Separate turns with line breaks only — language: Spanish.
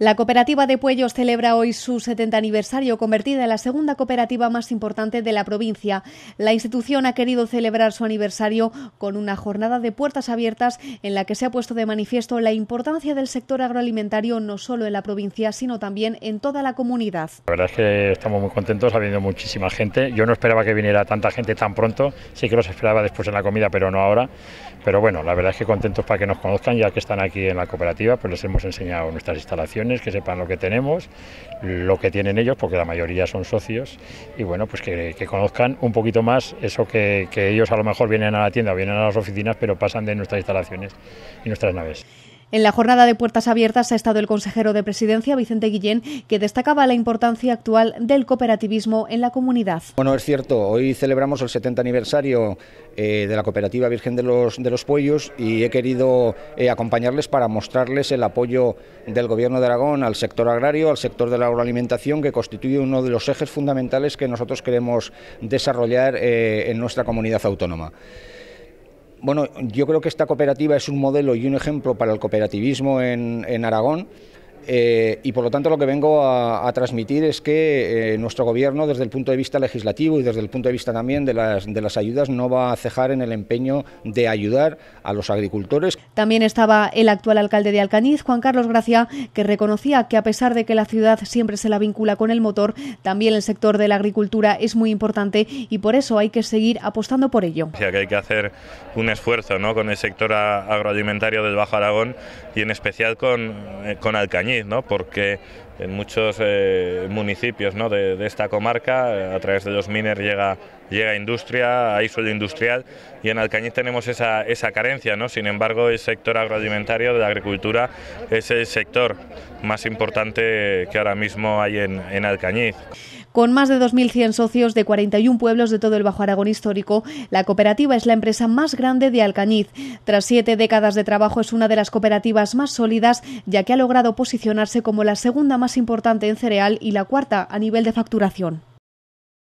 La cooperativa de pueblos celebra hoy su 70 aniversario, convertida en la segunda cooperativa más importante de la provincia. La institución ha querido celebrar su aniversario con una jornada de puertas abiertas en la que se ha puesto de manifiesto la importancia del sector agroalimentario no solo en la provincia, sino también en toda la comunidad.
La verdad es que estamos muy contentos, ha venido muchísima gente. Yo no esperaba que viniera tanta gente tan pronto, sí que los esperaba después en la comida, pero no ahora. Pero bueno, la verdad es que contentos para que nos conozcan, ya que están aquí en la cooperativa, pues les hemos enseñado nuestras instalaciones que sepan lo que tenemos, lo que tienen ellos, porque la mayoría son socios, y bueno, pues que, conozcan un poquito más eso que, que ellos a lo mejor vienen a la tienda o vienen a las oficinas, pero pasan de nuestras instalaciones y nuestras naves.
En la jornada de puertas abiertas ha estado el consejero de presidencia, Vicente Guillén, que destacaba la importancia actual del cooperativismo en la comunidad.
Bueno, es cierto, hoy celebramos el 70 aniversario eh, de la cooperativa Virgen de los, de los Puellos y he querido eh, acompañarles para mostrarles el apoyo del Gobierno de Aragón al sector agrario, al sector de la agroalimentación, que constituye uno de los ejes fundamentales que nosotros queremos desarrollar eh, en nuestra comunidad autónoma. Bueno, yo creo que esta cooperativa es un modelo y un ejemplo para el cooperativismo en, Aragón eh, y por lo tanto lo que vengo a, transmitir es que eh, nuestro gobierno desde el punto de vista legislativo y desde el punto de vista también de las, ayudas no va a cejar en el empeño de ayudar a los agricultores.
También estaba el actual alcalde de Alcaniz, Juan Carlos Gracia, que reconocía que a pesar de que la ciudad siempre se la vincula con el motor, también el sector de la agricultura es muy importante y por eso hay que seguir apostando por ello.
Que hay que hacer un esfuerzo con el sector agroalimentario del Bajo Aragón y en especial con, eh, con Alcañiz. ¿no? Porque en muchos eh, municipios ¿no? de, esta comarca. A través de los mineros llega, llega industria, hay suelo industrial y en Alcañiz tenemos esa, esa carencia. ¿no? Sin embargo, el sector agroalimentario de la agricultura es el sector más importante que ahora mismo hay en, en Alcañiz.
Con más de 2.100 socios de 41 pueblos de todo el Bajo Aragón histórico, la cooperativa es la empresa más grande de Alcañiz. Tras siete décadas de trabajo es una de las cooperativas más sólidas, ya que ha logrado posicionarse como la segunda más importante en cereal y la cuarta a nivel de facturación.